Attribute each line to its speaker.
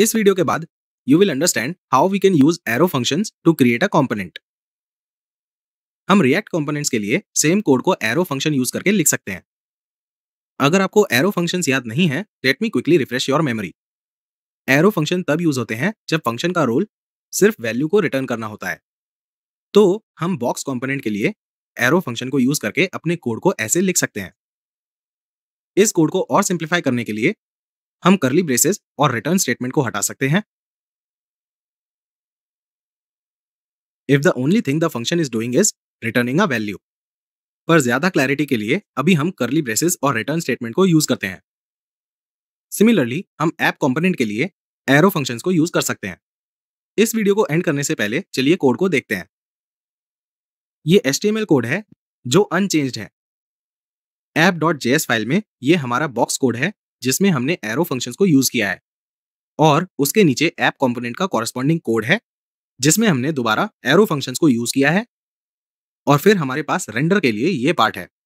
Speaker 1: इस वीडियो के बाद you will understand how we can use arrow functions to create a component हम React components के लिए सेम कोड को एरो फंक्शन यूज करके लिख सकते हैं अगर आपको एरो फंक्शंस याद नहीं है let me quickly refresh your memory arrow function तब यूज होते हैं जब फंक्शन का रोल सिर्फ वैल्यू को रिटर्न करना होता है तो हम बॉक्स कॉम्पोनेंट के लिए एरो फंक्शन को यूज करके अपने कोड को ऐसे लिख सकते हैं इस कोड को और सिंप्लीफाई करने के लिए हम करली ब्रेसेस और रिटर्न स्टेटमेंट को हटा सकते हैं if the only thing the function is doing is returning a value पर ज्यादा क्लैरिटी के लिए अभी हम करली ब्रेसेस और रिटर्न स्टेटमेंट को यूज करते हैं सिमिलरली हम ऐप कॉम्पोनेंट के लिए एरो फंक्शन को यूज कर सकते हैं इस वीडियो को एंड करने से पहले चलिए कोड को देखते हैं ये एस कोड है जो अनचेंज्ड है ऐप डॉट फाइल में ये हमारा बॉक्स कोड है जिसमें हमने एरो फंक्शंस को यूज किया है और उसके नीचे ऐप कंपोनेंट का कॉरस्पॉन्डिंग कोड है जिसमें हमने दोबारा एरो फंक्शंस को यूज किया है और फिर हमारे पास रेंडर के लिए ये पार्ट है